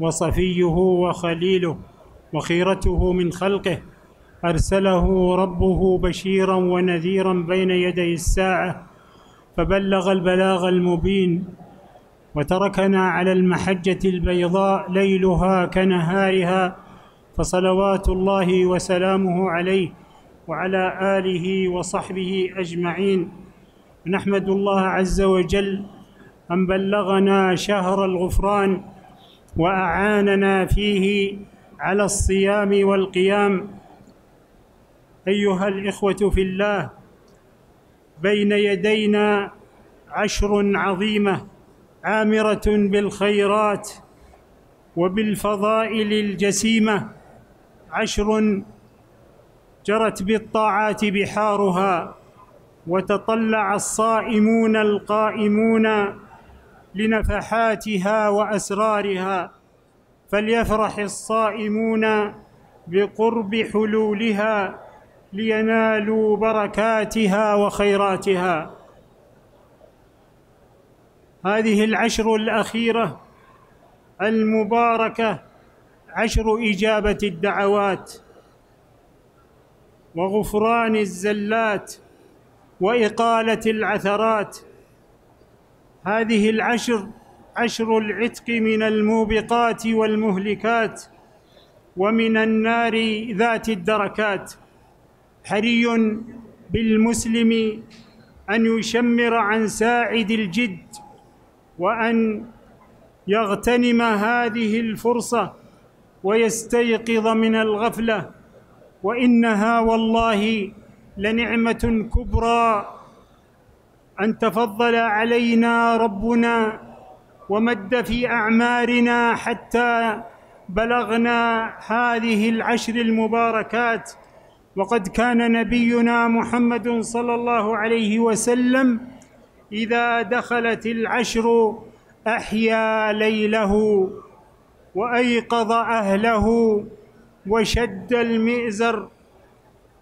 وصفيه وخليله وخيرته من خلقه أرسله ربه بشيرا ونذيرا بين يدي الساعة فبلغ البلاغ المبين وتركنا على المحجة البيضاء ليلها كنهارها فصلوات الله وسلامه عليه وعلى آله وصحبه أجمعين نحمد الله عز وجل أن بلغنا شهر الغفران واعاننا فيه على الصيام والقيام ايها الاخوه في الله بين يدينا عشر عظيمه عامره بالخيرات وبالفضائل الجسيمه عشر جرت بالطاعات بحارها وتطلع الصائمون القائمون لنفحاتها واسرارها فليفرح الصائمون بقرب حلولها لينالوا بركاتها وخيراتها هذه العشر الاخيره المباركه عشر اجابه الدعوات وغفران الزلات واقاله العثرات هذه العشر عشر العتق من الموبقات والمهلكات ومن النار ذات الدركات حري بالمسلم ان يشمر عن ساعد الجد وان يغتنم هذه الفرصه ويستيقظ من الغفله وانها والله لنعمه كبرى ان تفضل علينا ربنا ومد في اعمارنا حتى بلغنا هذه العشر المباركات وقد كان نبينا محمد صلى الله عليه وسلم اذا دخلت العشر احيا ليله وايقظ اهله وشد المئزر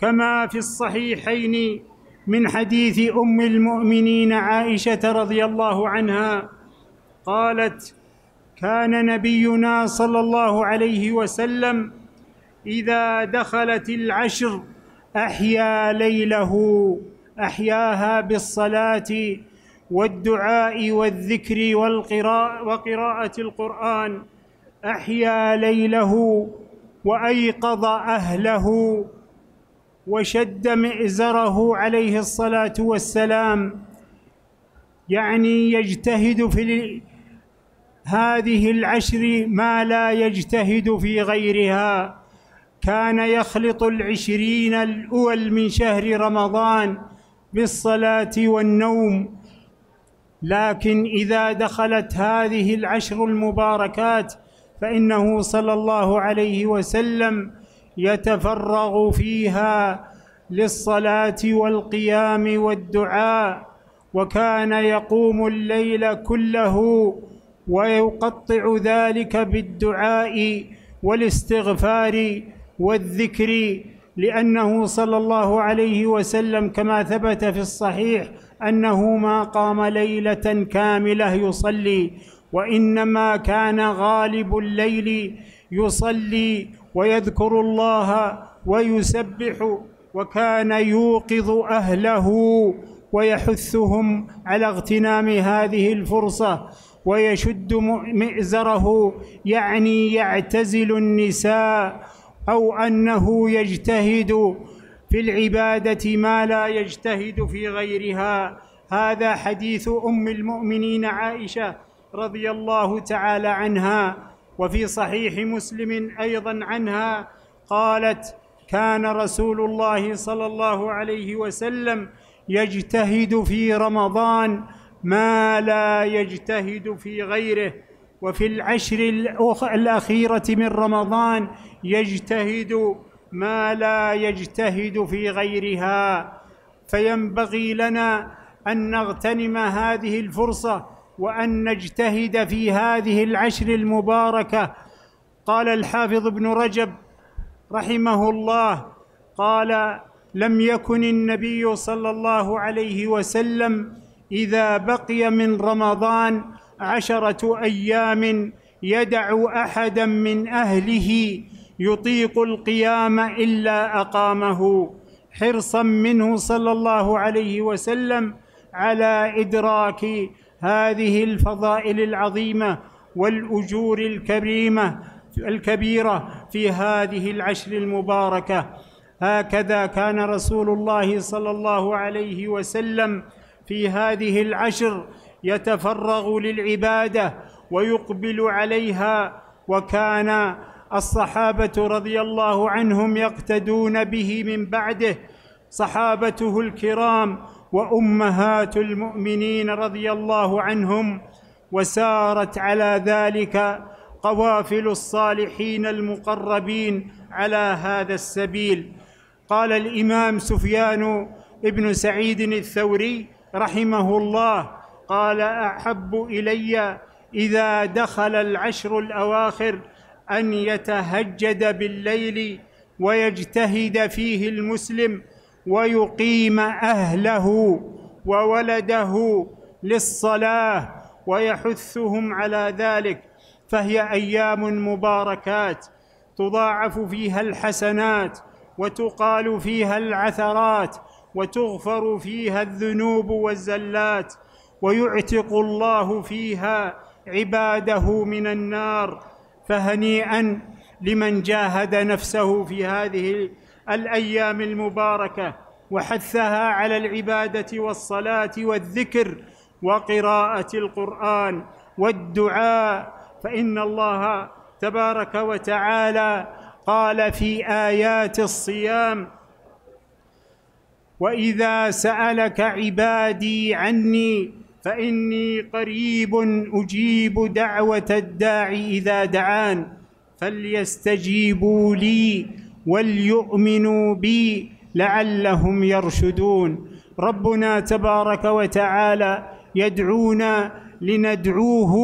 كما في الصحيحين من حديث ام المؤمنين عائشه رضي الله عنها قالت كان نبينا صلى الله عليه وسلم اذا دخلت العشر احيا ليله احياها بالصلاه والدعاء والذكر والقراءة وقراءة القرآن أحيا ليله وأيقظ أهله وشد مئزره عليه الصلاه والسلام يعني يجتهد في هذه العشر ما لا يجتهد في غيرها كان يخلط العشرين الاول من شهر رمضان بالصلاه والنوم لكن اذا دخلت هذه العشر المباركات فانه صلى الله عليه وسلم يتفرغ فيها للصلاه والقيام والدعاء وكان يقوم الليل كله ويقطع ذلك بالدعاء والاستغفار والذكر لانه صلى الله عليه وسلم كما ثبت في الصحيح انه ما قام ليله كامله يصلي وانما كان غالب الليل يصلي ويذكر الله ويسبح وكان يوقظ اهله ويحثهم على اغتنام هذه الفرصه ويشد مئزره يعني يعتزل النساء او انه يجتهد في العباده ما لا يجتهد في غيرها هذا حديث ام المؤمنين عائشه رضي الله تعالى عنها وفي صحيح مسلم ايضا عنها قالت كان رسول الله صلى الله عليه وسلم يجتهد في رمضان ما لا يجتهد في غيره وفي العشر الاخيره من رمضان يجتهد ما لا يجتهد في غيرها فينبغي لنا ان نغتنم هذه الفرصه وان نجتهد في هذه العشر المباركه قال الحافظ ابن رجب رحمه الله قال لم يكن النبي صلى الله عليه وسلم اذا بقي من رمضان عشره ايام يدع احدا من اهله يطيق القيام الا اقامه حرصا منه صلى الله عليه وسلم على ادراك هذه الفضائل العظيمه والاجور الكريمه الكبيره في هذه العشر المباركه هكذا كان رسول الله صلى الله عليه وسلم في هذه العشر يتفرغ للعباده ويقبل عليها وكان الصحابه رضي الله عنهم يقتدون به من بعده صحابته الكرام وامهات المؤمنين رضي الله عنهم وسارت على ذلك قوافل الصالحين المقربين على هذا السبيل قال الامام سفيان بن سعيد الثوري رحمه الله قال احب الي اذا دخل العشر الاواخر ان يتهجد بالليل ويجتهد فيه المسلم ويقيم اهله وولده للصلاه ويحثهم على ذلك فهي ايام مباركات تضاعف فيها الحسنات وتقال فيها العثرات وتغفر فيها الذنوب والزلات ويعتق الله فيها عباده من النار فهنيئا لمن جاهد نفسه في هذه الايام المباركه وحثها على العباده والصلاه والذكر وقراءه القران والدعاء فان الله تبارك وتعالى قال في ايات الصيام واذا سالك عبادي عني فاني قريب اجيب دعوه الداع اذا دعان فليستجيبوا لي وليؤمنوا بي لعلهم يرشدون ربنا تبارك وتعالى يدعونا لندعوه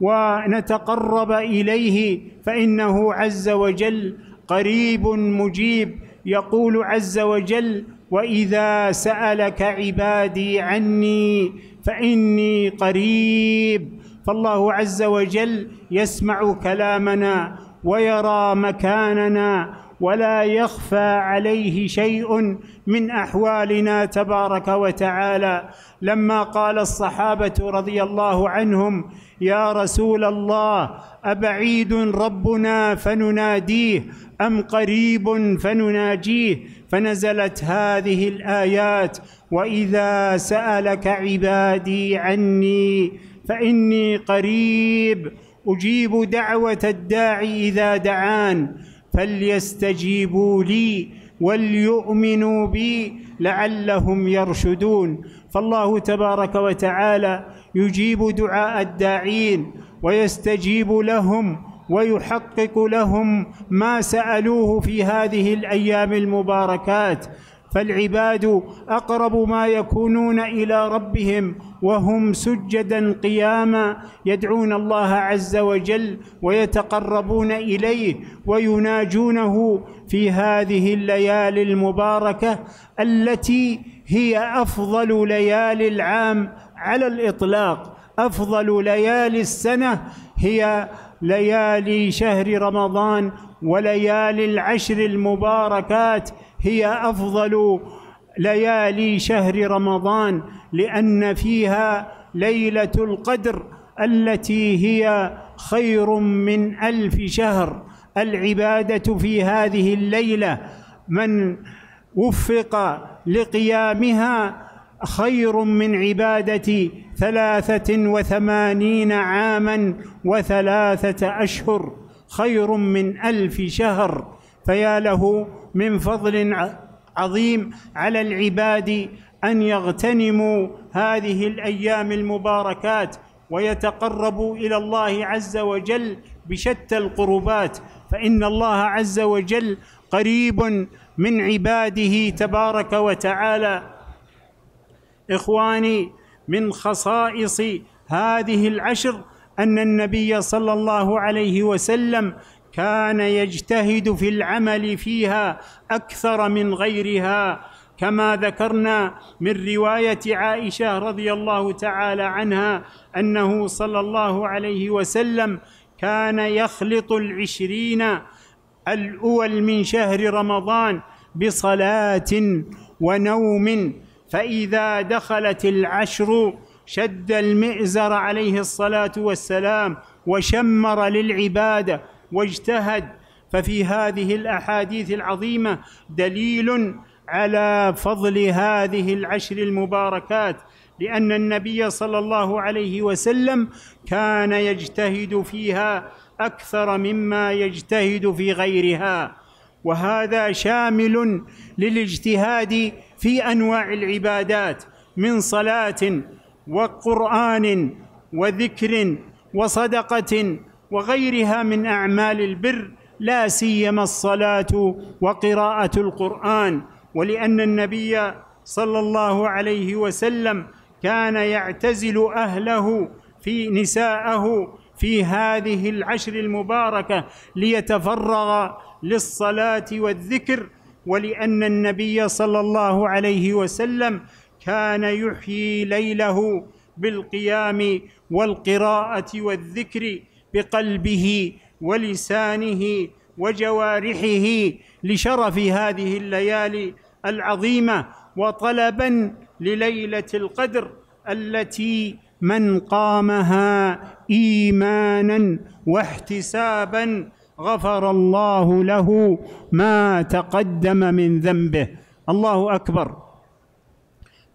ونتقرب اليه فانه عز وجل قريب مجيب يقول عز وجل واذا سالك عبادي عني فاني قريب فالله عز وجل يسمع كلامنا ويرى مكاننا ولا يخفى عليه شيء من احوالنا تبارك وتعالى لما قال الصحابه رضي الله عنهم يا رسول الله ابعيد ربنا فنناديه ام قريب فنناجيه فنزلت هذه الايات واذا سالك عبادي عني فاني قريب اجيب دعوه الداعي اذا دعان فليستجيبوا لي وليؤمنوا بي لعلهم يرشدون فالله تبارك وتعالى يجيب دعاء الداعين ويستجيب لهم ويحقق لهم ما سالوه في هذه الايام المباركات فالعباد اقرب ما يكونون الى ربهم وهم سجدا قياما يدعون الله عز وجل ويتقربون اليه ويناجونه في هذه الليالي المباركه التي هي افضل ليالي العام على الاطلاق افضل ليالي السنه هي ليالي شهر رمضان وليالي العشر المباركات هي افضل ليالي شهر رمضان لان فيها ليله القدر التي هي خير من الف شهر العباده في هذه الليله من وفق لقيامها خير من عبادة ثلاثة وثمانين عاما وثلاثة أشهر خير من ألف شهر فيا له من فضل عظيم على العباد ان يغتنموا هذه الايام المباركات ويتقربوا الى الله عز وجل بشتى القربات فان الله عز وجل قريب من عباده تبارك وتعالى اخواني من خصائص هذه العشر ان النبي صلى الله عليه وسلم كان يجتهد في العمل فيها اكثر من غيرها كما ذكرنا من روايه عائشه رضي الله تعالى عنها انه صلى الله عليه وسلم كان يخلط العشرين الاول من شهر رمضان بصلاه ونوم فاذا دخلت العشر شد المئزر عليه الصلاه والسلام وشمر للعباده واجتهد ففي هذه الاحاديث العظيمه دليل على فضل هذه العشر المباركات لان النبي صلى الله عليه وسلم كان يجتهد فيها اكثر مما يجتهد في غيرها وهذا شامل للاجتهاد في انواع العبادات من صلاه وقران وذكر وصدقه وغيرها من اعمال البر لا سيما الصلاه وقراءه القران ولان النبي صلى الله عليه وسلم كان يعتزل اهله في نساءه في هذه العشر المباركه ليتفرغ للصلاه والذكر ولان النبي صلى الله عليه وسلم كان يحيي ليله بالقيام والقراءه والذكر بقلبه ولسانه وجوارحه لشرف هذه الليالي العظيمه وطلبا لليله القدر التي من قامها ايمانا واحتسابا غفر الله له ما تقدم من ذنبه الله اكبر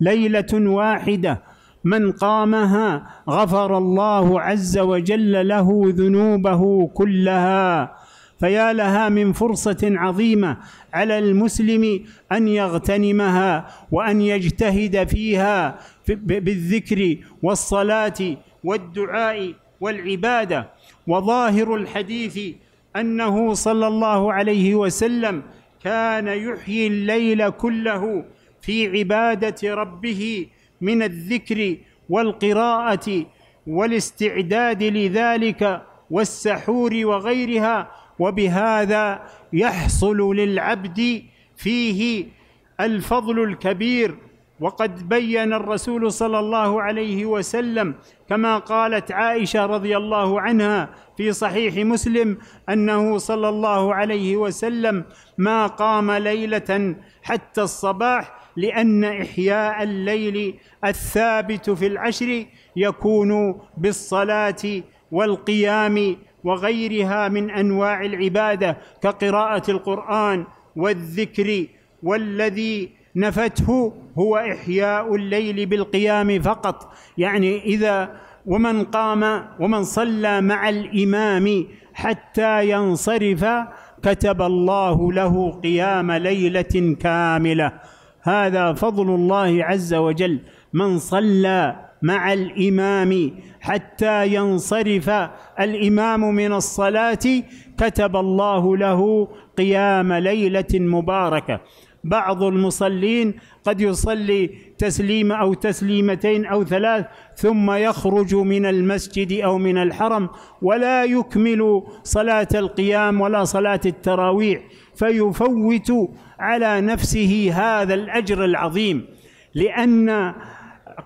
ليله واحده من قامها غفر الله عز وجل له ذنوبه كلها فيا لها من فرصه عظيمه على المسلم ان يغتنمها وان يجتهد فيها بالذكر والصلاه والدعاء والعباده وظاهر الحديث انه صلى الله عليه وسلم كان يحيي الليل كله في عباده ربه من الذكر والقراءه والاستعداد لذلك والسحور وغيرها وبهذا يحصل للعبد فيه الفضل الكبير وقد بين الرسول صلى الله عليه وسلم كما قالت عائشه رضي الله عنها في صحيح مسلم انه صلى الله عليه وسلم ما قام ليله حتى الصباح لأن إحياء الليل الثابت في العشر يكون بالصلاة والقيام وغيرها من أنواع العبادة كقراءة القرآن والذكر والذي نفته هو إحياء الليل بالقيام فقط يعني إذا ومن قام ومن صلى مع الإمام حتى ينصرف كتب الله له قيام ليلة كاملة هذا فضل الله عز وجل من صلى مع الامام حتى ينصرف الامام من الصلاه كتب الله له قيام ليله مباركه بعض المصلين قد يصلي تسليم او تسليمتين او ثلاث ثم يخرج من المسجد او من الحرم ولا يكمل صلاه القيام ولا صلاه التراويح فيفوت على نفسه هذا الاجر العظيم لان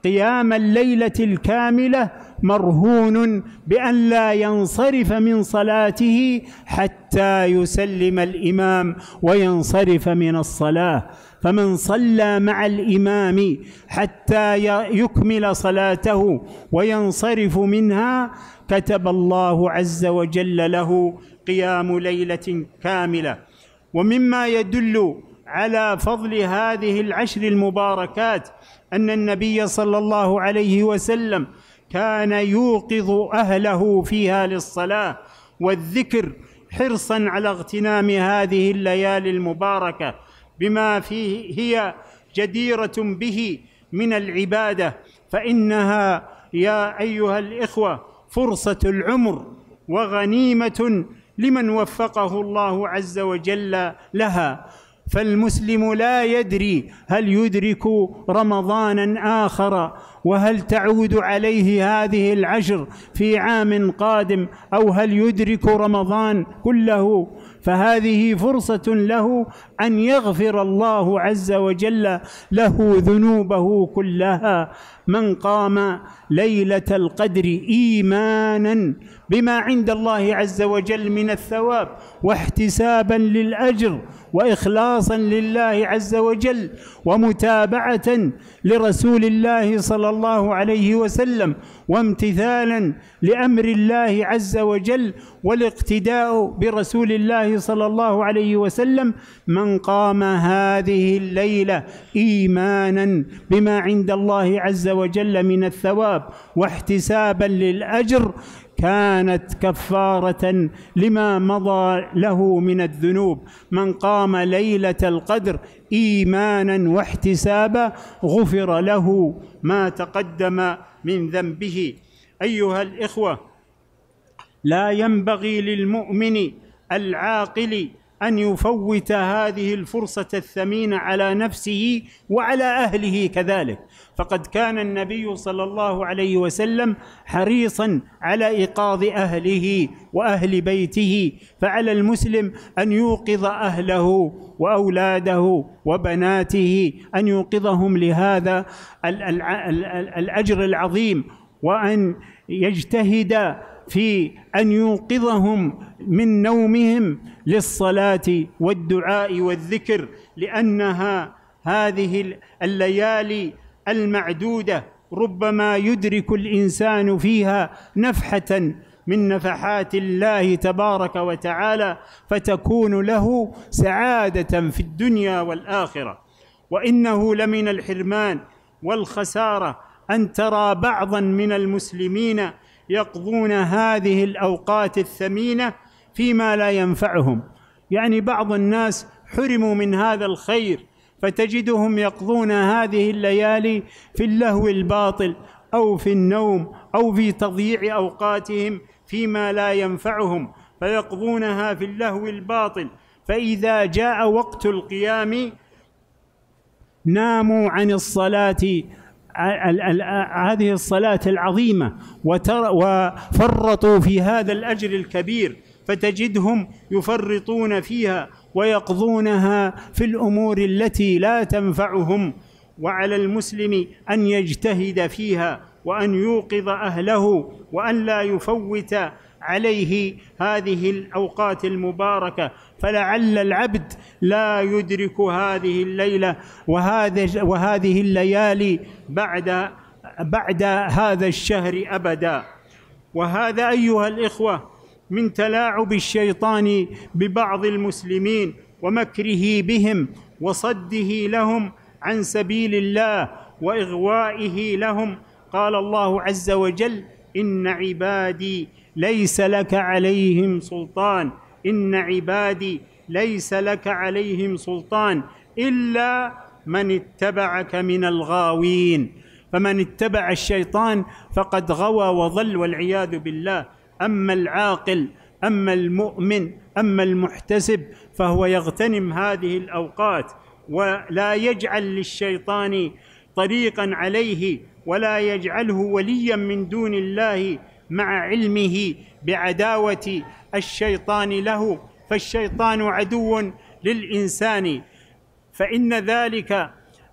قيام الليله الكامله مرهون بان لا ينصرف من صلاته حتى يسلم الامام وينصرف من الصلاه فمن صلى مع الامام حتى يكمل صلاته وينصرف منها كتب الله عز وجل له قيام ليله كامله ومما يدل على فضل هذه العشر المباركات ان النبي صلى الله عليه وسلم كان يوقظ اهله فيها للصلاه والذكر حرصا على اغتنام هذه الليالي المباركه بما فيه هي جديره به من العباده فانها يا ايها الاخوه فرصه العمر وغنيمه لمن وفقه الله عز وجل لها فالمسلم لا يدري هل يدرك رمضانا اخر وهل تعود عليه هذه العشر في عام قادم او هل يدرك رمضان كله فهذه فرصه له ان يغفر الله عز وجل له ذنوبه كلها من قام ليله القدر ايمانا بما عند الله عز وجل من الثواب واحتسابا للاجر واخلاصا لله عز وجل ومتابعه لرسول الله صلى الله عليه وسلم وامتثالا لامر الله عز وجل والاقتداء برسول الله صلى الله عليه وسلم من قام هذه الليله ايمانا بما عند الله عز وجل من الثواب واحتسابا للاجر كانت كفاره لما مضى له من الذنوب من قام ليله القدر ايمانا واحتسابا غفر له ما تقدم من ذنبه ايها الاخوه لا ينبغي للمؤمن العاقل ان يفوت هذه الفرصه الثمينه على نفسه وعلى اهله كذلك فقد كان النبي صلى الله عليه وسلم حريصا على ايقاظ اهله واهل بيته فعلى المسلم ان يوقظ اهله واولاده وبناته ان يوقظهم لهذا الاجر العظيم وان يجتهد في ان يوقظهم من نومهم للصلاه والدعاء والذكر لانها هذه الليالي المعدوده ربما يدرك الانسان فيها نفحه من نفحات الله تبارك وتعالى فتكون له سعاده في الدنيا والاخره وانه لمن الحرمان والخساره ان ترى بعضا من المسلمين يقضون هذه الاوقات الثمينه فيما لا ينفعهم يعني بعض الناس حرموا من هذا الخير فتجدهم يقضون هذه الليالي في اللهو الباطل او في النوم او في تضييع اوقاتهم فيما لا ينفعهم فيقضونها في اللهو الباطل فاذا جاء وقت القيام ناموا عن الصلاه هذه الصلاة العظيمة وفرطوا في هذا الأجر الكبير فتجدهم يفرطون فيها ويقضونها في الامور التي لا تنفعهم وعلى المسلم ان يجتهد فيها وان يوقظ اهله وان لا يفوت عليه هذه الاوقات المباركه فلعل العبد لا يدرك هذه الليله وهذا وهذه الليالي بعد بعد هذا الشهر ابدا وهذا ايها الاخوه من تلاعب الشيطان ببعض المسلمين ومكره بهم وصده لهم عن سبيل الله واغوائه لهم قال الله عز وجل ان عبادي ليس لك عليهم سلطان ان عبادي ليس لك عليهم سلطان الا من اتبعك من الغاوين فمن اتبع الشيطان فقد غوى وضل والعياذ بالله اما العاقل اما المؤمن اما المحتسب فهو يغتنم هذه الاوقات ولا يجعل للشيطان طريقا عليه ولا يجعله وليا من دون الله مع علمه بعداوه الشيطان له فالشيطان عدو للانسان فان ذلك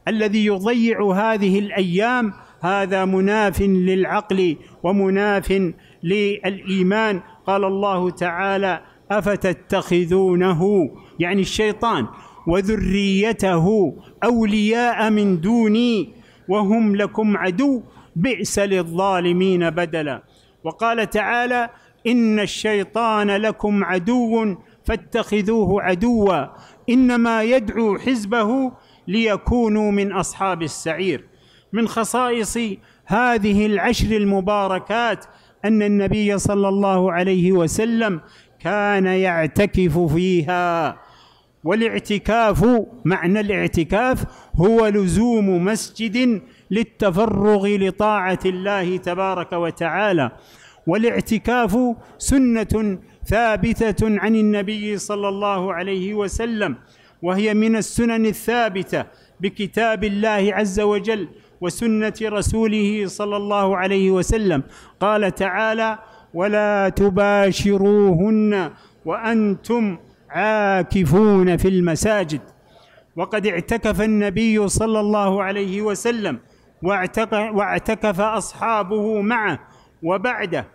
الذي يضيع هذه الايام هذا مناف للعقل ومناف للايمان قال الله تعالى افتتخذونه يعني الشيطان وذريته اولياء من دوني وهم لكم عدو بئس للظالمين بدلا وقال تعالى ان الشيطان لكم عدو فاتخذوه عدوا انما يدعو حزبه ليكونوا من اصحاب السعير من خصائص هذه العشر المباركات أن النبي صلى الله عليه وسلم كان يعتكف فيها والاعتكاف معنى الاعتكاف هو لزوم مسجد للتفرغ لطاعة الله تبارك وتعالى والاعتكاف سنة ثابتة عن النبي صلى الله عليه وسلم وهي من السنن الثابتة بكتاب الله عز وجل وسنه رسوله صلى الله عليه وسلم قال تعالى ولا تباشروهن وانتم عاكفون في المساجد وقد اعتكف النبي صلى الله عليه وسلم واعتكف اصحابه معه وبعده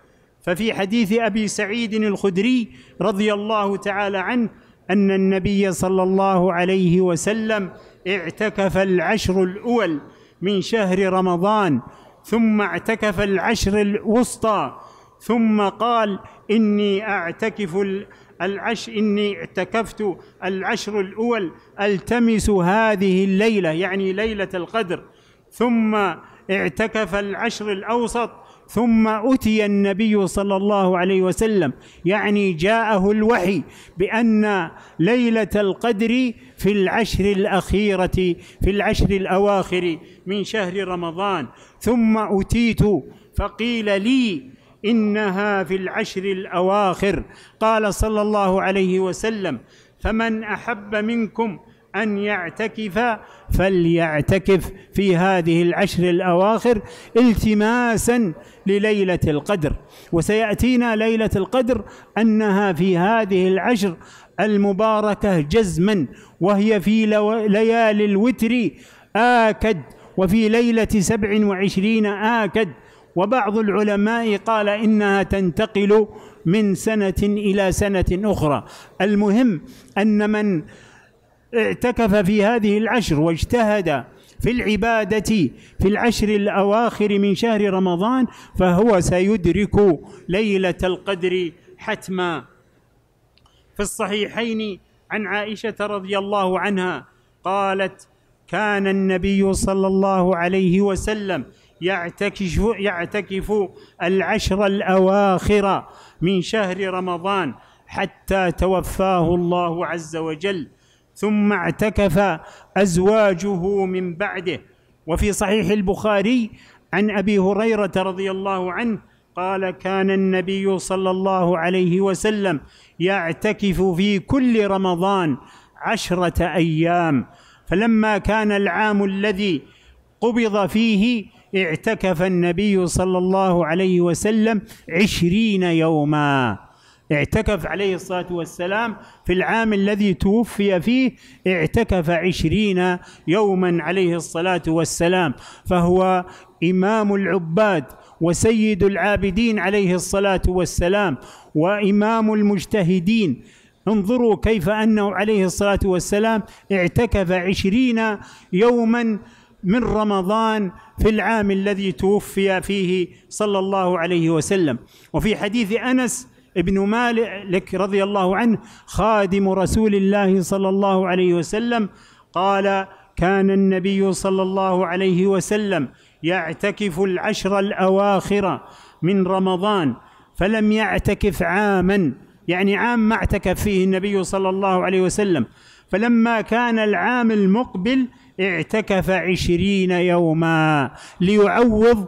ففي حديث ابي سعيد الخدري رضي الله تعالى عنه ان النبي صلى الله عليه وسلم اعتكف العشر الاول من شهر رمضان ثم اعتكف العشر الوسطى ثم قال إني أعتكف العش إني اعتكفت العشر الأول ألتمس هذه الليلة يعني ليلة القدر ثم اعتكف العشر الأوسط ثم أتي النبي صلى الله عليه وسلم يعني جاءه الوحي بأن ليلة القدر في العشر الأخيرة في العشر الأواخر من شهر رمضان ثم أتيت فقيل لي إنها في العشر الأواخر قال صلى الله عليه وسلم فمن أحب منكم أن يعتكف فليعتكف في هذه العشر الأواخر التماسا لليلة القدر وسيأتينا ليلة القدر أنها في هذه العشر المباركة جزما وهي في ليالي الوتر آكد وفي ليلة سبع وعشرين آكد وبعض العلماء قال إنها تنتقل من سنة إلى سنة أخرى المهم أن من اعتكف في هذه العشر واجتهد في العبادة في العشر الأواخر من شهر رمضان فهو سيدرك ليلة القدر حتما في الصحيحين عن عائشة رضي الله عنها قالت كان النبي صلى الله عليه وسلم يعتكف يعتكف العشر الأواخر من شهر رمضان حتى توفاه الله عز وجل ثم اعتكف ازواجه من بعده وفي صحيح البخاري عن ابي هريره رضي الله عنه قال كان النبي صلى الله عليه وسلم يعتكف في كل رمضان عشره ايام فلما كان العام الذي قبض فيه اعتكف النبي صلى الله عليه وسلم عشرين يوما اعتكف عليه الصلاة والسلام في العام الذي توفي فيه اعتكف عشرين يوما عليه الصلاة والسلام فهو إمام العباد وسيد العابدين عليه الصلاة والسلام وإمام المجتهدين انظروا كيف أنه عليه الصلاة والسلام اعتكف عشرين يوما من رمضان في العام الذي توفي فيه صلى الله عليه وسلم وفي حديث أنس ابن مالك رضي الله عنه خادم رسول الله صلى الله عليه وسلم قال كان النبي صلى الله عليه وسلم يعتكف العشر الاواخر من رمضان فلم يعتكف عاما يعني عام ما اعتكف فيه النبي صلى الله عليه وسلم فلما كان العام المقبل اعتكف عشرين يوما ليعوض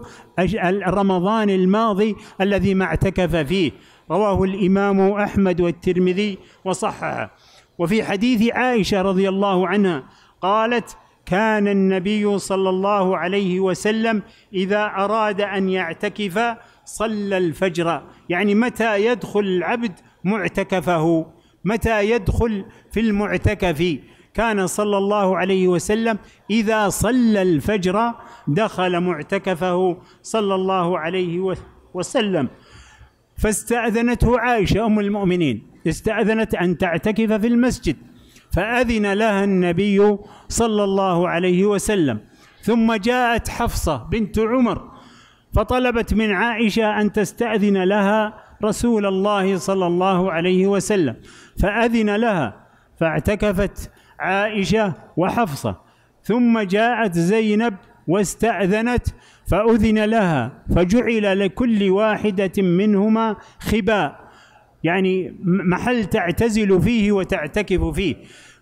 رمضان الماضي الذي ما اعتكف فيه رواه الإمام أحمد والترمذي وصححه وفي حديث عائشة رضي الله عنها قالت كان النبي صلى الله عليه وسلم إذا أراد أن يعتكف صلى الفجر يعني متى يدخل العبد معتكفه متى يدخل في المعتكف كان صلى الله عليه وسلم إذا صلى الفجر دخل معتكفه صلى الله عليه وسلم فاستأذنته عائشة أم المؤمنين استأذنت أن تعتكف في المسجد فأذن لها النبي صلى الله عليه وسلم ثم جاءت حفصة بنت عمر فطلبت من عائشة أن تستأذن لها رسول الله صلى الله عليه وسلم فأذن لها فاعتكفت عائشة وحفصة ثم جاءت زينب واستأذنت فأذن لها فجعل لكل واحدة منهما خباء يعني محل تعتزل فيه وتعتكف فيه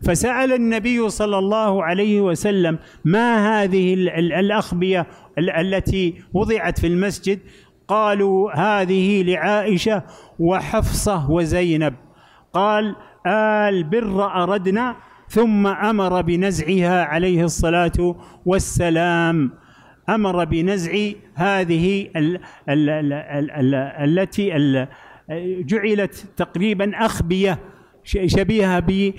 فسأل النبي صلى الله عليه وسلم ما هذه الأخبية التي وضعت في المسجد قالوا هذه لعائشة وحفصة وزينب قال آل بر أردنا ثم أمر بنزعها عليه الصلاة والسلام امر بنزع هذه الـ الـ الـ الـ الـ التي الـ جعلت تقريبا اخبيه شبيهه ب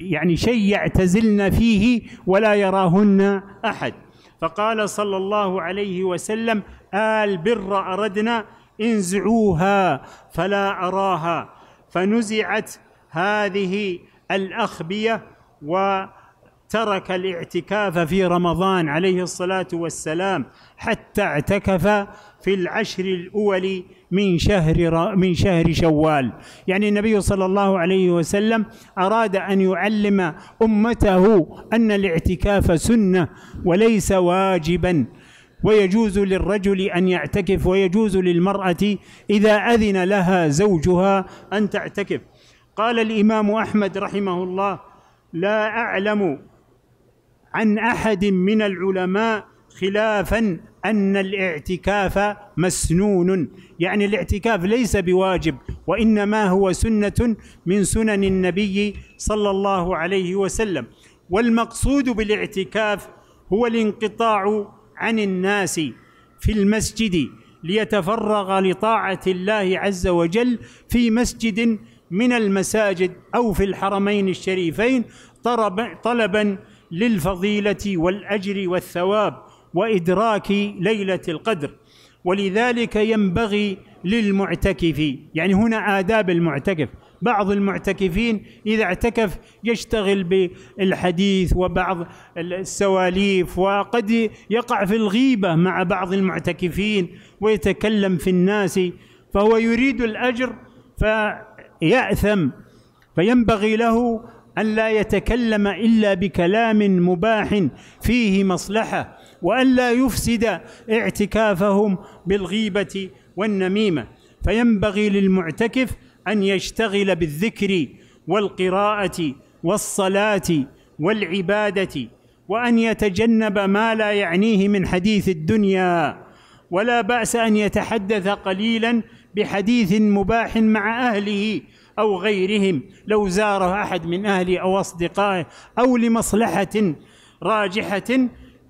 يعني شيء يعتزلن فيه ولا يراهن احد فقال صلى الله عليه وسلم آل بر أردنا انزعوها فلا أراها فنزعت هذه الأخبية و ترك الاعتكاف في رمضان عليه الصلاه والسلام حتى اعتكف في العشر الاول من شهر من شهر شوال، يعني النبي صلى الله عليه وسلم اراد ان يعلم امته ان الاعتكاف سنه وليس واجبا ويجوز للرجل ان يعتكف ويجوز للمراه اذا اذن لها زوجها ان تعتكف. قال الامام احمد رحمه الله: لا اعلم عن احد من العلماء خلافا ان الاعتكاف مسنون يعني الاعتكاف ليس بواجب وانما هو سنه من سنن النبي صلى الله عليه وسلم والمقصود بالاعتكاف هو الانقطاع عن الناس في المسجد ليتفرغ لطاعه الله عز وجل في مسجد من المساجد او في الحرمين الشريفين طلبا للفضيله والاجر والثواب وادراك ليله القدر ولذلك ينبغي للمعتكف يعني هنا آداب المعتكف بعض المعتكفين إذا اعتكف يشتغل بالحديث وبعض السواليف وقد يقع في الغيبة مع بعض المعتكفين ويتكلم في الناس فهو يريد الأجر فيأثم فينبغي له أن لا يتكلم إلا بكلام مباح فيه مصلحة وأن لا يفسد اعتكافهم بالغيبة والنميمة فينبغي للمعتكف أن يشتغل بالذكر والقراءة والصلاة والعبادة وأن يتجنب ما لا يعنيه من حديث الدنيا ولا بأس أن يتحدث قليلا بحديث مباح مع أهله أو غيرهم لو زاره أحد من أهله أو أصدقائه أو لمصلحة راجحة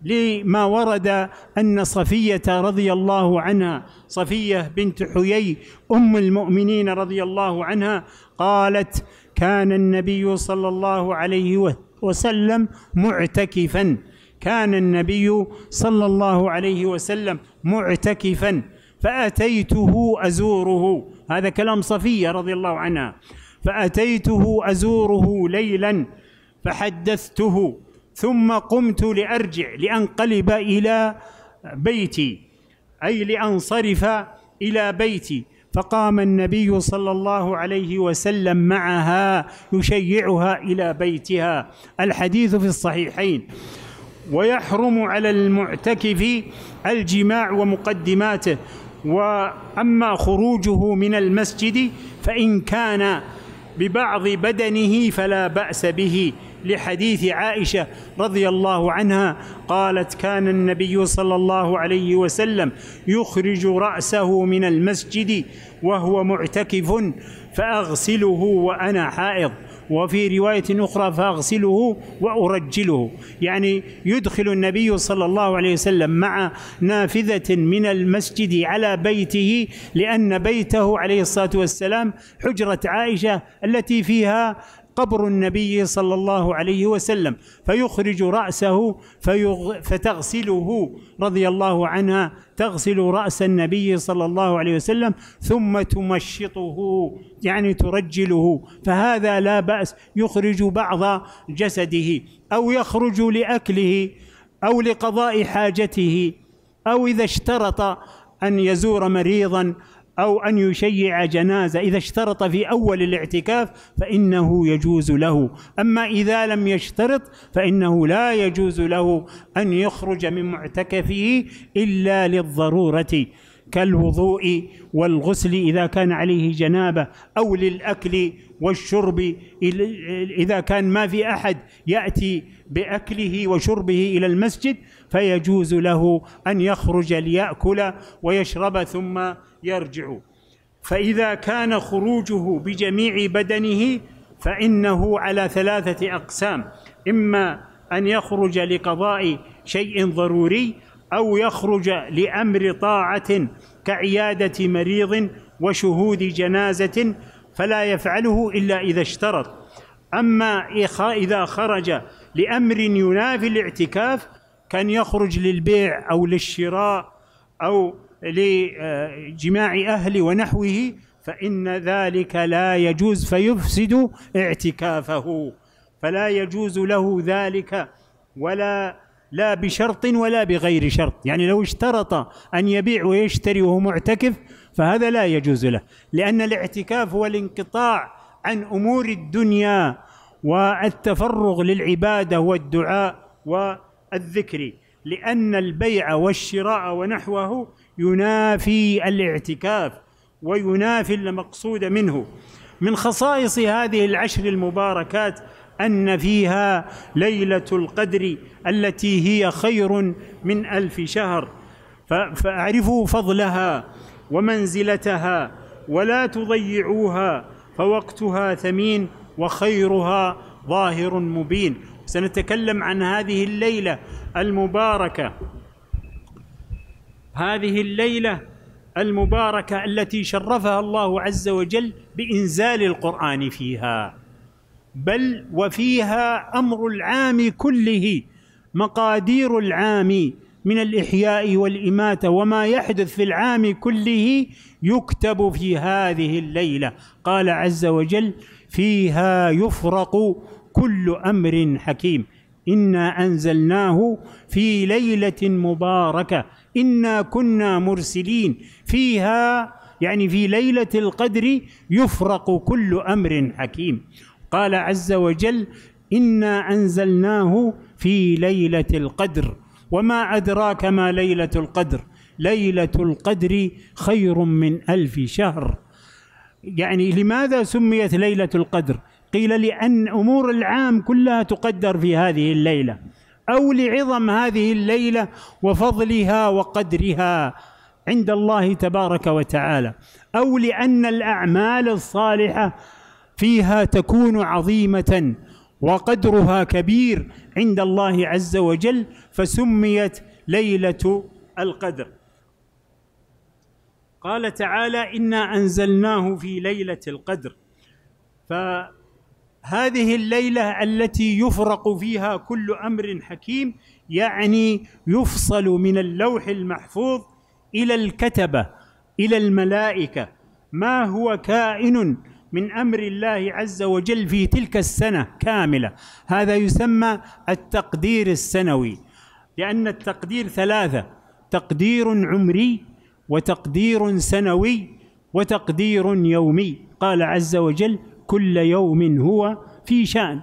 لما ورد أن صفية رضي الله عنها صفية بنت حيي أم المؤمنين رضي الله عنها قالت كان النبي صلى الله عليه وسلم معتكفا كان النبي صلى الله عليه وسلم معتكفا فأتيته أزوره هذا كلام صفية رضي الله عنها فأتيته أزوره ليلا فحدثته ثم قمت لأرجع لأنقلب إلى بيتي أي لأنصرف إلى بيتي فقام النبي صلى الله عليه وسلم معها يشيعها الى بيتها الحديث في الصحيحين ويحرم على المعتكف الجماع ومقدماته واما خروجه من المسجد فان كان ببعض بدنه فلا باس به لحديث عائشه رضي الله عنها قالت كان النبي صلى الله عليه وسلم يخرج راسه من المسجد وهو معتكف فاغسله وانا حائض وفي رواية أخرى فأغسله وأرجله يعني يدخل النبي صلى الله عليه وسلم مع نافذة من المسجد على بيته لأن بيته عليه الصلاة والسلام حجرة عائشة التي فيها قبر النبي صلى الله عليه وسلم فيخرج رأسه فيغ فتغسله رضي الله عنها تغسل رأس النبي صلى الله عليه وسلم ثم تمشطه يعني ترجله فهذا لا بأس يخرج بعض جسده أو يخرج لأكله أو لقضاء حاجته أو إذا اشترط أن يزور مريضا أو أن يشيع جنازة إذا اشترط في أول الاعتكاف فإنه يجوز له أما إذا لم يشترط فإنه لا يجوز له أن يخرج من معتكفه إلا للضرورة كالوضوء والغسل إذا كان عليه جنابة أو للأكل والشرب إذا كان ما في أحد يأتي بأكله وشربه إلى المسجد فيجوز له أن يخرج ليأكل ويشرب ثم يرجع فإذا كان خروجه بجميع بدنه فإنه على ثلاثة أقسام إما أن يخرج لقضاء شيء ضروري أو يخرج لأمر طاعة كعيادة مريض وشهود جنازة فلا يفعله إلا إذا اشترط أما إذا خرج لأمر ينافي الاعتكاف كان يخرج للبيع أو للشراء أو لجماع أهل ونحوه فإن ذلك لا يجوز فيفسد اعتكافه فلا يجوز له ذلك ولا لا بشرط ولا بغير شرط يعني لو اشترط أن يبيع ويشتري وهو معتكف فهذا لا يجوز له لأن الاعتكاف هو الانقطاع عن أمور الدنيا والتفرغ للعبادة والدعاء والذكر لأن البيع والشراء ونحوه ينافي الاعتكاف وينافي المقصود منه من خصائص هذه العشر المباركات أن فيها ليلة القدر التي هي خير من ألف شهر فاعرفوا فضلها ومنزلتها ولا تضيعوها فوقتها ثمين وخيرها ظاهر مبين سنتكلم عن هذه الليله المباركه هذه الليله المباركه التي شرفها الله عز وجل بانزال القران فيها بل وفيها امر العام كله مقادير العام من الاحياء والاماته وما يحدث في العام كله يكتب في هذه الليله قال عز وجل فيها يفرق كل امر حكيم انا انزلناه في ليله مباركه إنا كنا مرسلين فيها يعني في ليلة القدر يفرق كل أمر حكيم قال عز وجل إنا أنزلناه في ليلة القدر وما أدراك ما ليلة القدر ليلة القدر خير من ألف شهر يعني لماذا سميت ليلة القدر قيل لأن أمور العام كلها تقدر في هذه الليلة او لعظم هذه الليله وفضلها وقدرها عند الله تبارك وتعالى او لان الاعمال الصالحه فيها تكون عظيمه وقدرها كبير عند الله عز وجل فسميت ليله القدر قال تعالى انا انزلناه في ليله القدر ف هذه الليله التي يفرق فيها كل امر حكيم يعني يفصل من اللوح المحفوظ الى الكتبه الى الملائكه ما هو كائن من امر الله عز وجل في تلك السنه كامله هذا يسمى التقدير السنوي لان التقدير ثلاثه تقدير عمري وتقدير سنوي وتقدير يومي قال عز وجل كل يوم هو في شأن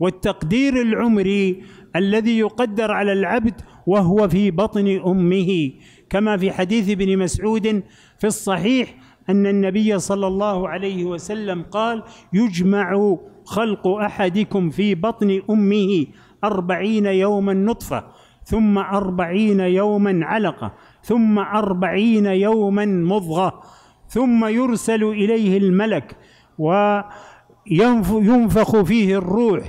والتقدير العمري الذي يقدر على العبد وهو في بطن امه كما في حديث ابن مسعود في الصحيح ان النبي صلى الله عليه وسلم قال يجمع خلق احدكم في بطن امه أربعين يوما نطفة ثم أربعين يوما علقة ثم أربعين يوما مضغة ثم يرسل إليه الملك وينفخ فيه الروح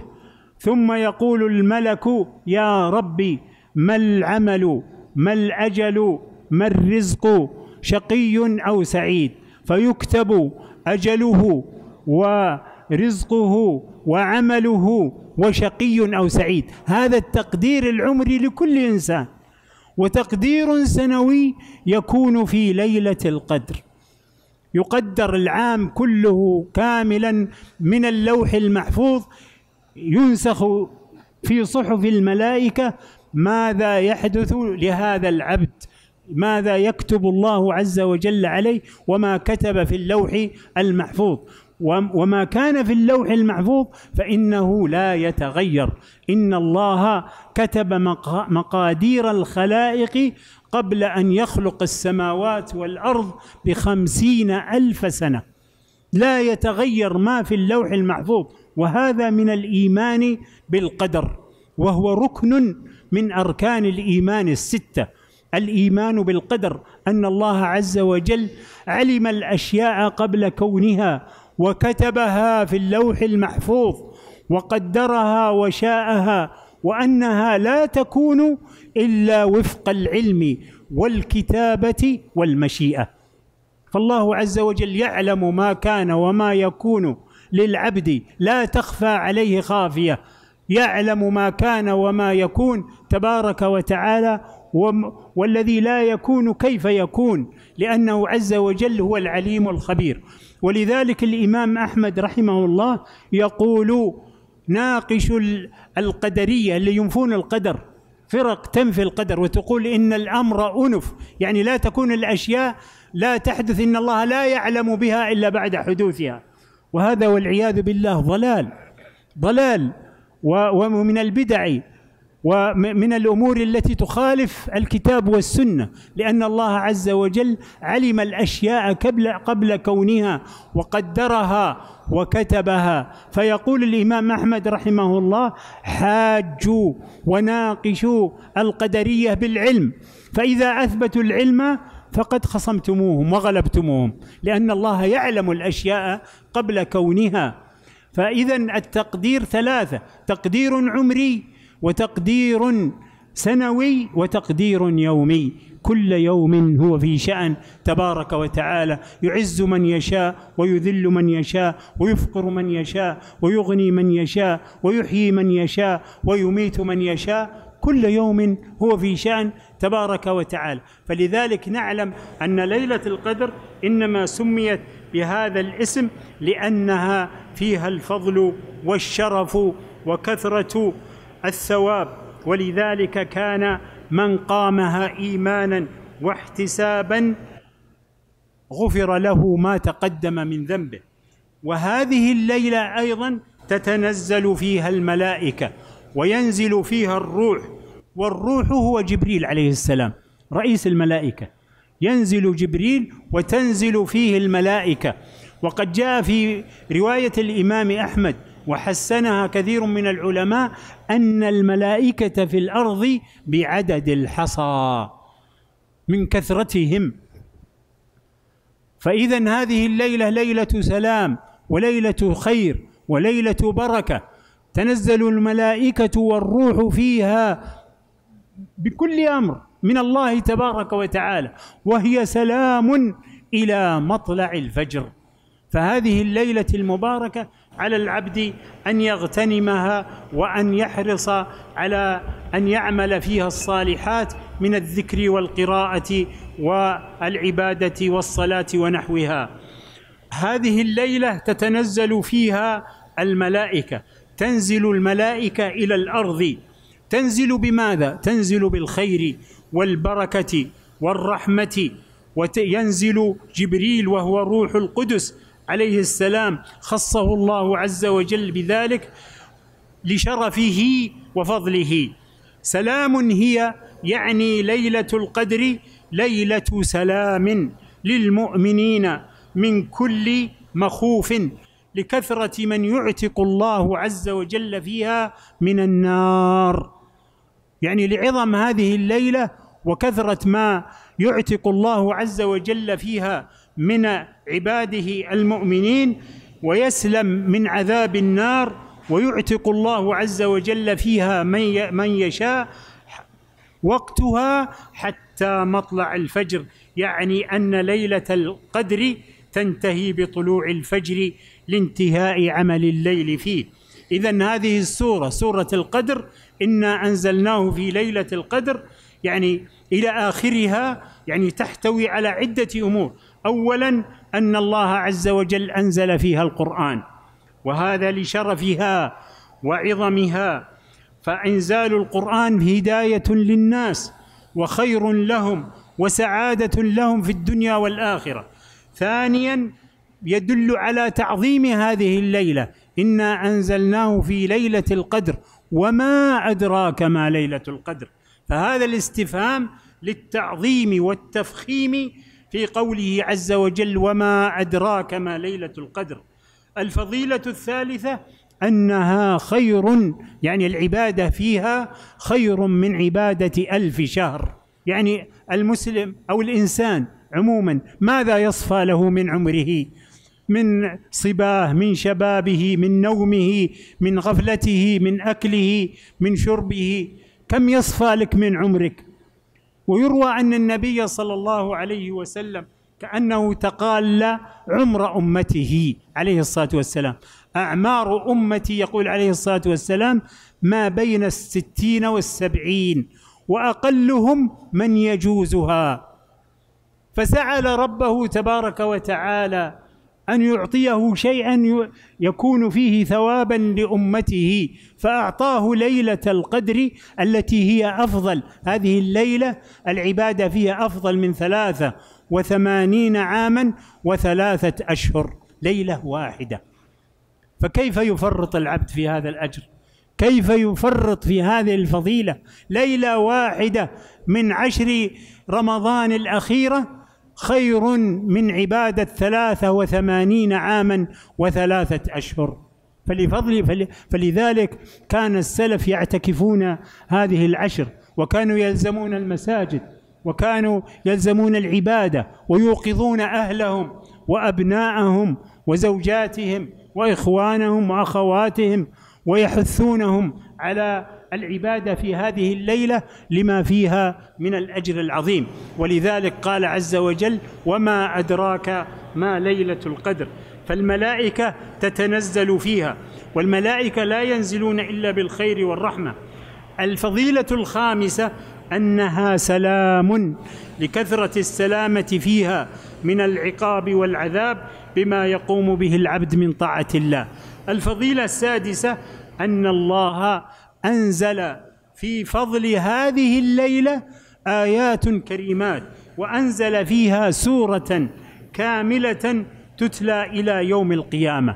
ثم يقول الملك يا ربي ما العمل ما الاجل ما الرزق شقي او سعيد فيكتب اجله ورزقه وعمله وشقي او سعيد هذا التقدير العمري لكل انسان وتقدير سنوي يكون في ليله القدر يقدر العام كله كاملا من اللوح المحفوظ ينسخ في صحف الملائكه ماذا يحدث لهذا العبد ماذا يكتب الله عز وجل عليه وما كتب في اللوح المحفوظ وما كان في اللوح المحفوظ فانه لا يتغير ان الله كتب مقادير الخلائق قبل أن يخلق السماوات والأرض بخمسين ألف سنة لا يتغير ما في اللوح المحفوظ وهذا من الإيمان بالقدر وهو ركن من أركان الإيمان الستة الإيمان بالقدر أن الله عز وجل علم الأشياء قبل كونها وكتبها في اللوح المحفوظ وقدرها وشاءها وانها لا تكون الا وفق العلم والكتابه والمشيئه فالله عز وجل يعلم ما كان وما يكون للعبد لا تخفى عليه خافيه يعلم ما كان وما يكون تبارك وتعالى والذي لا يكون كيف يكون لانه عز وجل هو العليم الخبير ولذلك الامام احمد رحمه الله يقول ناقشوا القدريه اللي ينفون القدر فرق تنفي القدر وتقول ان الامر انف يعني لا تكون الاشياء لا تحدث ان الله لا يعلم بها الا بعد حدوثها وهذا والعياذ بالله ضلال ضلال ومن البدع ومن الامور التي تخالف الكتاب والسنه لان الله عز وجل علم الاشياء قبل قبل كونها وقدرها وكتبها فيقول الامام احمد رحمه الله حاجوا وناقشوا القدريه بالعلم فاذا اثبتوا العلم فقد خصمتموهم وغلبتموهم لان الله يعلم الاشياء قبل كونها فاذا التقدير ثلاثه تقدير عمري وتقدير سنوي وتقدير يومي كل يوم هو في شأن تبارك وتعالى يعز من يشاء ويذل من يشاء ويفقر من يشاء ويغني من يشاء ويحيي من يشاء ويميت من يشاء كل يوم هو في شأن تبارك وتعالى فلذلك نعلم أن ليلة القدر إنما سميت بهذا الاسم لأنها فيها الفضل والشرف وكثرة الثواب ولذلك كان من قامها ايمانا واحتسابا غفر له ما تقدم من ذنبه وهذه الليله ايضا تتنزل فيها الملائكه وينزل فيها الروح والروح هو جبريل عليه السلام رئيس الملائكه ينزل جبريل وتنزل فيه الملائكه وقد جاء في روايه الامام احمد وحسنها كثير من العلماء أن الملائكة في الأرض بعدد الحصى من كثرتهم فإذا هذه الليلة ليلة سلام وليلة خير وليلة بركة تنزل الملائكة والروح فيها بكل أمر من الله تبارك وتعالى وهي سلام إلى مطلع الفجر فهذه الليلة المباركة على العبد ان يغتنمها وان يحرص على ان يعمل فيها الصالحات من الذكر والقراءه والعباده والصلاه ونحوها هذه الليله تتنزل فيها الملائكه تنزل الملائكه الى الارض تنزل بماذا تنزل بالخير والبركه والرحمه وينزل جبريل وهو روح القدس عليه السلام خصه الله عز وجل بذلك لشرفه وفضله سلام هي يعني ليله القدر ليله سلام للمؤمنين من كل مخوف لكثره من يعتق الله عز وجل فيها من النار يعني لعظم هذه الليله وكثره ما يعتق الله عز وجل فيها من عباده المؤمنين ويسلم من عذاب النار ويعتق الله عز وجل فيها من من يشاء وقتها حتى مطلع الفجر يعني ان ليله القدر تنتهي بطلوع الفجر لانتهاء عمل الليل فيه اذا هذه السوره سوره القدر انا انزلناه في ليله القدر يعني الى اخرها يعني تحتوي على عده امور اولا ان الله عز وجل انزل فيها القران وهذا لشرفها وعظمها فانزال القران هدايه للناس وخير لهم وسعاده لهم في الدنيا والاخره ثانيا يدل على تعظيم هذه الليله انا انزلناه في ليله القدر وما ادراك ما ليله القدر فهذا الاستفهام للتعظيم والتفخيم في قوله عز وجل وما أدراك ما ليلة القدر الفضيلة الثالثة أنها خير يعني العبادة فيها خير من عبادة ألف شهر يعني المسلم أو الإنسان عموما ماذا يصفى له من عمره من صباه من شبابه من نومه من غفلته من أكله من شربه كم يصفى لك من عمرك ويروى أن النبي صلى الله عليه وسلم كأنه تقال عمر أمته عليه الصلاة والسلام أعمار أمتي يقول عليه الصلاة والسلام ما بين الستين والسبعين وأقلهم من يجوزها فسأل ربه تبارك وتعالى أن يعطيه شيئا يكون فيه ثوابا لأمته فأعطاه ليلة القدر التي هي أفضل هذه الليلة العبادة فيها أفضل من ثلاثة وثمانين عاما وثلاثة أشهر ليلة واحدة فكيف يفرط العبد في هذا الأجر كيف يفرط في هذه الفضيلة ليلة واحدة من عشر رمضان الأخيرة خير من عبادة ثلاثة وثمانين عاما وثلاثة أشهر فلفضل فلذلك كان السلف يعتكفون هذه العشر وكانوا يلزمون المساجد وكانوا يلزمون العبادة ويوقظون أهلهم وأبناءهم وزوجاتهم وإخوانهم وأخواتهم ويحثونهم على العبادة في هذه الليلة لما فيها من الأجر العظيم ولذلك قال عز وجل وما أدراك ما ليلة القدر فالملائكة تتنزل فيها والملائكة لا ينزلون إلا بالخير والرحمة الفضيلة الخامسة أنها سلام لكثرة السلامة فيها من العقاب والعذاب بما يقوم به العبد من طاعة الله الفضيلة السادسة أن الله أنزل في فضل هذه الليلة آيات كريمات وأنزل فيها سورة كاملة تتلى إلى يوم القيامة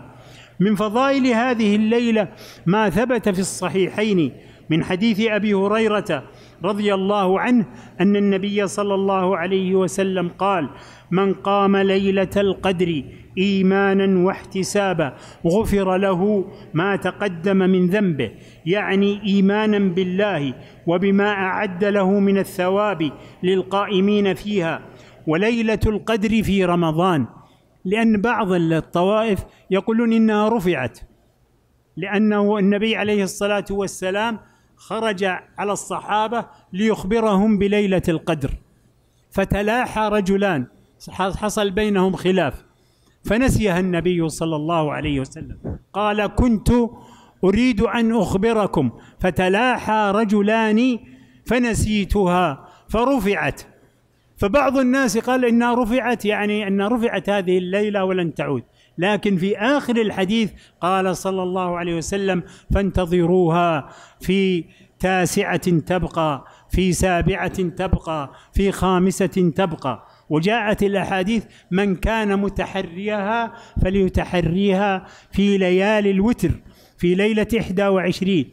من فضائل هذه الليلة ما ثبت في الصحيحين من حديث أبي هريرة رضي الله عنه أن النبي صلى الله عليه وسلم قال من قام ليلة القدر ايمانا واحتسابا غفر له ما تقدم من ذنبه يعني ايمانا بالله وبما اعد له من الثواب للقائمين فيها وليله القدر في رمضان لان بعض الطوائف يقولون انها رفعت لانه النبي عليه الصلاه والسلام خرج على الصحابه ليخبرهم بليله القدر فتلاحى رجلان حصل بينهم خلاف فنسيها النبي صلى الله عليه وسلم قال كنت أريد أن أخبركم فتلاحى رجلان فنسيتها فرفعت فبعض الناس قال إنها رفعت يعني أن رفعت هذه الليلة ولن تعود لكن في آخر الحديث قال صلى الله عليه وسلم فانتظروها في تاسعة تبقى في سابعة تبقى في خامسة تبقى وجاءت الأحاديث من كان متحريها فليتحريها في ليالي الوتر في ليلة 21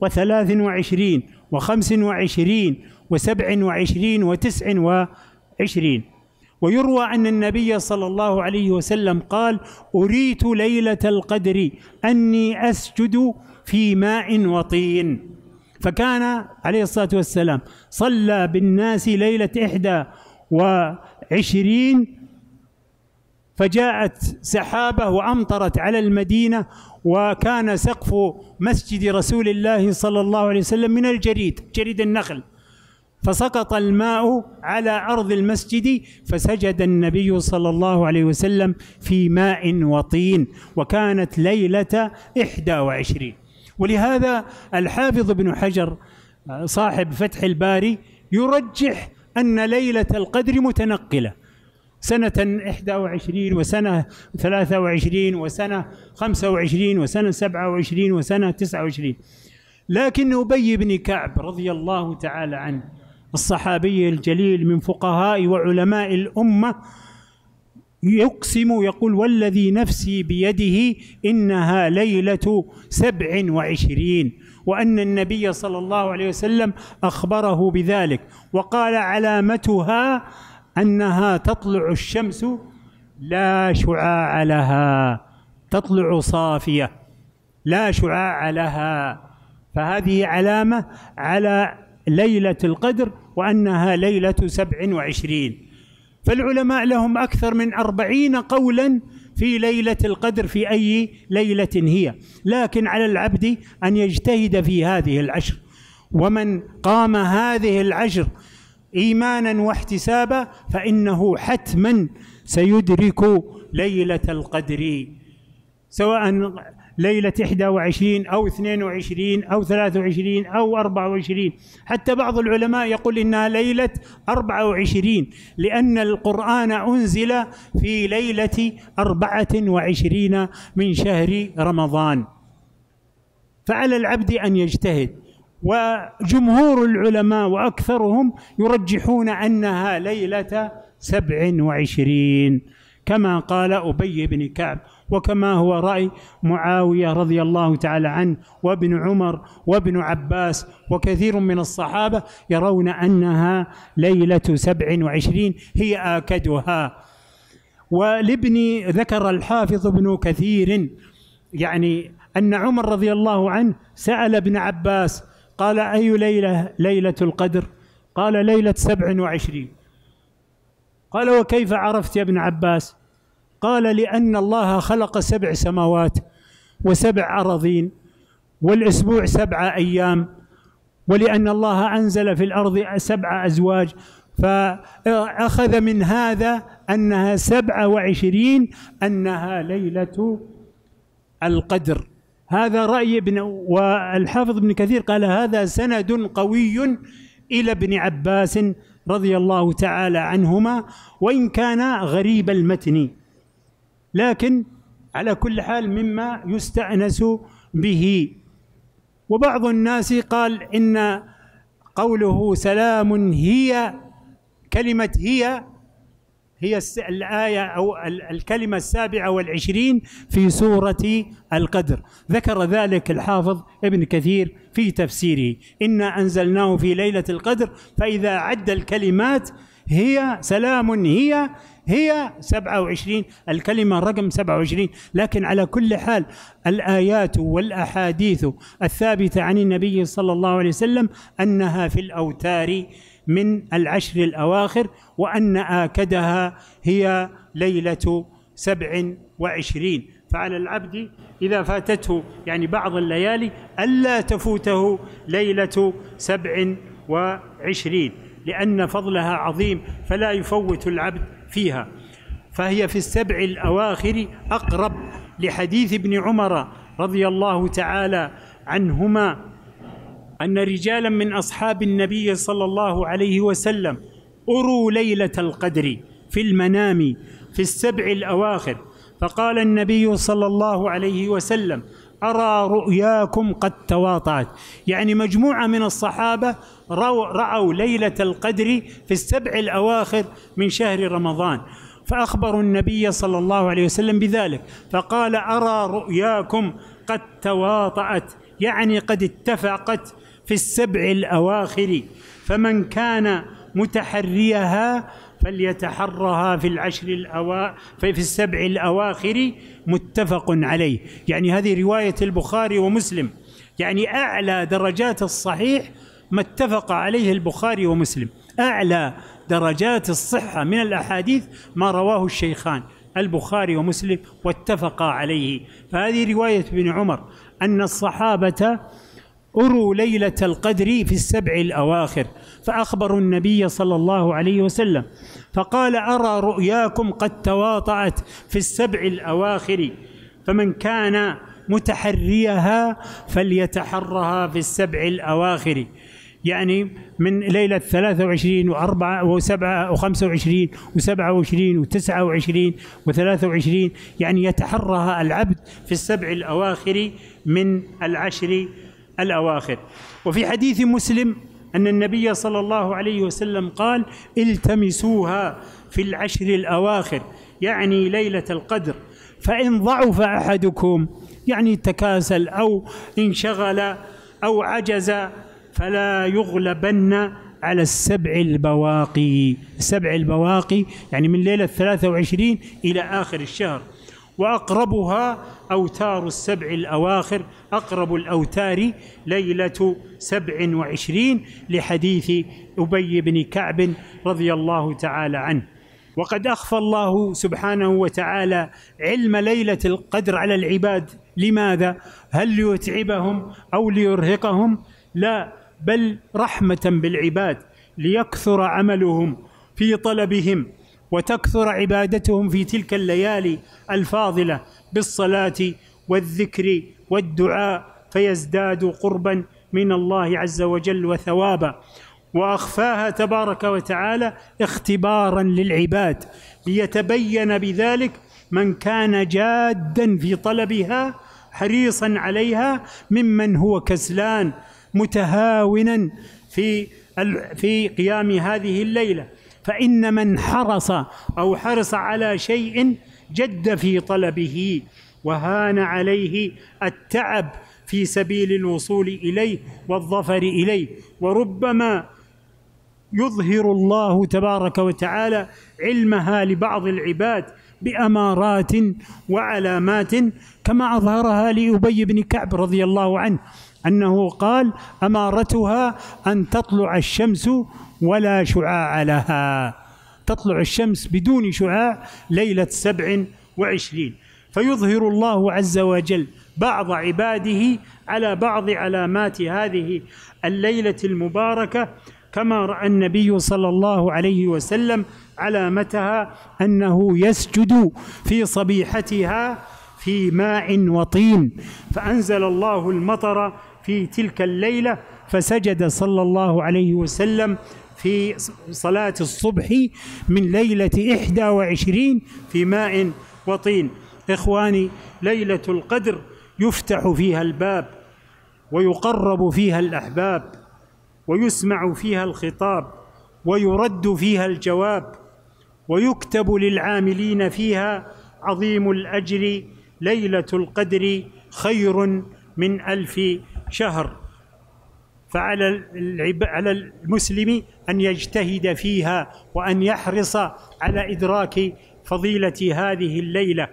وثلاث وعشرين وخمس وعشرين وسبع وعشرين وتسع وعشرين ويروى أن النبي صلى الله عليه وسلم قال أريت ليلة القدر أني أسجد في ماء وطين فكان عليه الصلاة والسلام صلى بالناس ليلة إحدى وعشرين فجاءت سحابة وأمطرت على المدينة وكان سقف مسجد رسول الله صلى الله عليه وسلم من الجريد جريد النخل فسقط الماء على أرض المسجد فسجد النبي صلى الله عليه وسلم في ماء وطين وكانت ليلة إحدى وعشرين ولهذا الحافظ ابن حجر آه، صاحب فتح الباري يرجح أن ليلة القدر متنقلة سنة 21 وسنة 23 وسنة 25 وسنة 27 وسنة 29 لكن أبي بن كعب رضي الله تعالى عنه الصحابي الجليل من فقهاء وعلماء الأمة يقسم يقول والذي نفسي بيده إنها ليلة سبع وعشرين وأن النبي صلى الله عليه وسلم أخبره بذلك وقال علامتها أنها تطلع الشمس لا شعاع لها تطلع صافية لا شعاع لها فهذه علامة على ليلة القدر وأنها ليلة سبع وعشرين فالعلماء لهم أكثر من أربعين قولا في ليله القدر في اي ليله هي لكن على العبد ان يجتهد في هذه العشر ومن قام هذه العشر ايمانا واحتسابا فانه حتما سيدرك ليله القدر سواء ليلة 21 أو 22 أو 23 أو 24 حتى بعض العلماء يقول إنها ليلة 24 لأن القرآن أنزل في ليلة 24 من شهر رمضان فعلى العبد أن يجتهد وجمهور العلماء وأكثرهم يرجحون أنها ليلة 27 كما قال أبي بن كعب وكما هو رأي معاوية رضي الله تعالى عنه وابن عمر وابن عباس وكثير من الصحابة يرون أنها ليلة سبع وعشرين هي آكدها ولابن ذكر الحافظ ابن كثير يعني أن عمر رضي الله عنه سأل ابن عباس قال أي ليلة ليلة القدر قال ليلة سبع وعشرين قال وكيف عرفت يا ابن عباس قال لأن الله خلق سبع سماوات وسبع أراضين والأسبوع سبع أيام ولأن الله أنزل في الأرض سبع أزواج فأخذ من هذا أنها سبعة وعشرين أنها ليلة القدر هذا رأي ابن والحافظ ابن كثير قال هذا سند قوي إلى ابن عباس رضي الله تعالى عنهما وإن كان غريب المتن لكن على كل حال مما يستأنس به وبعض الناس قال إن قوله سلام هي كلمة هي هي الآية أو الكلمة السابعة والعشرين في سورة القدر ذكر ذلك الحافظ ابن كثير في تفسيره إنا أنزلناه في ليلة القدر فإذا عد الكلمات هي سلام هي هي 27 الكلمة رقم 27 لكن على كل حال الآيات والأحاديث الثابتة عن النبي صلى الله عليه وسلم أنها في الأوتار من العشر الأواخر وأن آكدها هي ليلة سبع وعشرين فعلى العبد إذا فاتته يعني بعض الليالي ألا تفوته ليلة سبع وعشرين لأن فضلها عظيم فلا يفوت العبد فيها فهي في السبع الأواخر أقرب لحديث ابن عمر رضي الله تعالى عنهما أن رجالا من أصحاب النبي صلى الله عليه وسلم أروا ليلة القدر في المنام في السبع الأواخر فقال النبي صلى الله عليه وسلم أرى رؤياكم قد تواطأت يعني مجموعة من الصحابة رأوا ليلة القدر في السبع الأواخر من شهر رمضان فأخبروا النبي صلى الله عليه وسلم بذلك فقال أرى رؤياكم قد تواطأت يعني قد اتفقت في السبع الأواخر فمن كان متحريها فليتحرها في العشر الأوا في السبع الأواخر متفق عليه يعني هذه رواية البخاري ومسلم يعني أعلى درجات الصحيح ما اتفق عليه البخاري ومسلم أعلى درجات الصحة من الأحاديث ما رواه الشيخان البخاري ومسلم واتفقا عليه فهذه رواية ابن عمر أن الصحابة أروا ليلة القدر في السبع الأواخر فأخبروا النبي صلى الله عليه وسلم فقال أرى رؤياكم قد تواطأت في السبع الأواخر فمن كان متحريها فليتحرها في السبع الأواخر يعني من ليلة 23 و4 و7 و25 و27 و29 و23 يعني يتحرها العبد في السبع الأواخر من العشر الأواخر وفي حديث مسلم أن النبي صلى الله عليه وسلم قال التمسوها في العشر الأواخر يعني ليلة القدر فإن ضعف أحدكم يعني تكاسل أو انشغل أو عجز فلا يغلبن على السبع البواقي السبع البواقي يعني من ليلة 23 إلى آخر الشهر وأقربها أوتار السبع الأواخر أقرب الأوتار ليلة سبع وعشرين لحديث أبي بن كعب رضي الله تعالى عنه وقد أخفى الله سبحانه وتعالى علم ليلة القدر على العباد لماذا؟ هل ليتعبهم أو ليرهقهم؟ لا بل رحمة بالعباد ليكثر عملهم في طلبهم وتكثر عبادتهم في تلك الليالي الفاضله بالصلاه والذكر والدعاء فيزداد قربا من الله عز وجل وثوابا واخفاها تبارك وتعالى اختبارا للعباد ليتبين بذلك من كان جادا في طلبها حريصا عليها ممن هو كسلان متهاونا في في قيام هذه الليله فإن من حرص أو حرص على شيء جد في طلبه وهان عليه التعب في سبيل الوصول إليه والظفر إليه وربما يظهر الله تبارك وتعالى علمها لبعض العباد بأمارات وعلامات كما أظهرها لأبي بن كعب رضي الله عنه أنه قال أمارتها أن تطلع الشمس ولا شعاع لها تطلع الشمس بدون شعاع ليلة سبع وعشرين فيظهر الله عز وجل بعض عباده على بعض علامات هذه الليلة المباركة كما رأى النبي صلى الله عليه وسلم علامتها أنه يسجد في صبيحتها في ماء وطين فأنزل الله المطر في تلك الليلة فسجد صلى الله عليه وسلم في صلاة الصبح من ليلة إحدى وعشرين في ماء وطين إخواني ليلة القدر يفتح فيها الباب ويقرب فيها الأحباب ويسمع فيها الخطاب ويرد فيها الجواب ويكتب للعاملين فيها عظيم الأجر ليلة القدر خير من ألف شهر فعلى على المسلم ان يجتهد فيها وان يحرص على ادراك فضيله هذه الليله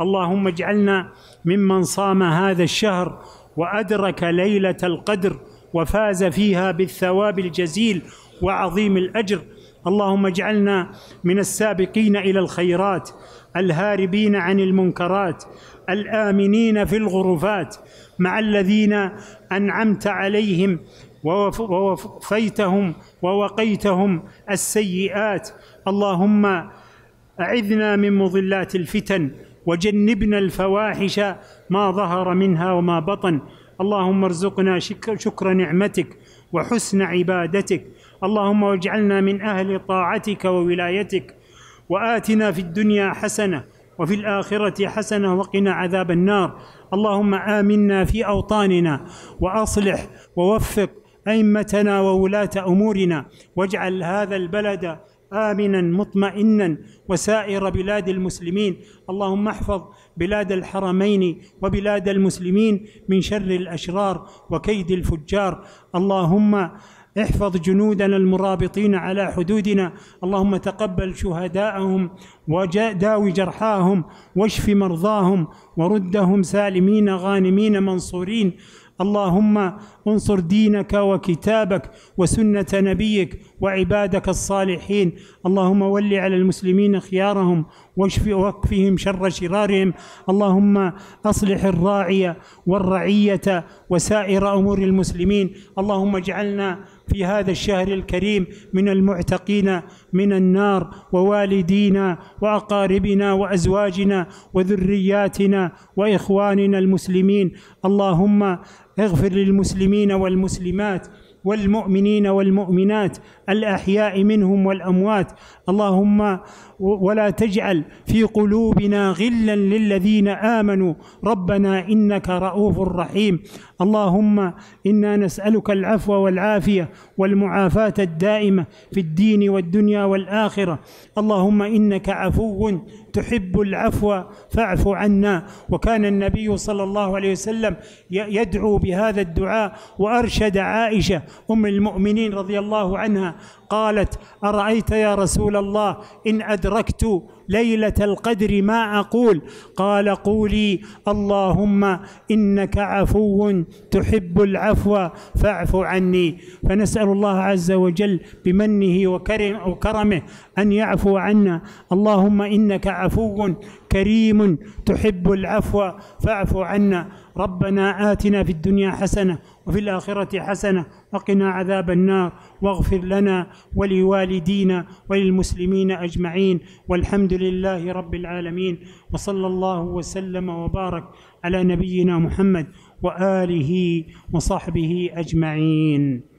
اللهم اجعلنا ممن صام هذا الشهر وادرك ليله القدر وفاز فيها بالثواب الجزيل وعظيم الاجر اللهم اجعلنا من السابقين الى الخيرات الهاربين عن المنكرات الامنين في الغرفات مع الذين انعمت عليهم ووفيتهم ووقيتهم السيئات اللهم اعذنا من مضلات الفتن وجنبنا الفواحش ما ظهر منها وما بطن اللهم ارزقنا شكر نعمتك وحسن عبادتك اللهم واجعلنا من اهل طاعتك وولايتك واتنا في الدنيا حسنه وفي الاخره حسنه وقنا عذاب النار اللهم امنا في اوطاننا واصلح ووفق أئمتنا وولاة أمورنا واجعل هذا البلد امنا مطمئنا وسائر بلاد المسلمين اللهم احفظ بلاد الحرمين وبلاد المسلمين من شر الاشرار وكيد الفجار اللهم احفظ جنودنا المرابطين على حدودنا اللهم تقبل شهداءهم وداوي جرحاهم واشف مرضاهم وردهم سالمين غانمين منصورين اللهم انصر دينك وكتابك وسنه نبيك وعبادك الصالحين اللهم ول على المسلمين خيارهم واشف وقفهم شر شرارهم اللهم اصلح الراعي والرعيه وسائر امور المسلمين اللهم اجعلنا في هذا الشهر الكريم من المعتقين من النار ووالدينا واقاربنا وازواجنا وذرياتنا واخواننا المسلمين اللهم اغفر للمسلمين والمسلمات والمؤمنين والمؤمنات الاحياء منهم والاموات اللهم ولا تجعل في قلوبنا غلا للذين امنوا ربنا انك رؤوف رحيم اللهم انا نسالك العفو والعافيه والمعافاه الدائمه في الدين والدنيا والاخره اللهم انك عفو تحب العفو فاعف عنا وكان النبي صلى الله عليه وسلم يدعو بهذا الدعاء وارشد عائشه ام المؤمنين رضي الله عنها قالت ارايت يا رسول الله ان ادركت ليله القدر ما اقول قال قولي اللهم انك عفو تحب العفو فاعف عني فنسال الله عز وجل بمنه وكرمه ان يعفو عنا اللهم انك عفو كريم تحب العفو فاعف عنا ربنا اتنا في الدنيا حسنه وفي الآخرة حسنة وقنا عذاب النار واغفر لنا ولوالدينا وللمسلمين أجمعين والحمد لله رب العالمين وصلى الله وسلم وبارك على نبينا محمد وآله وصحبه أجمعين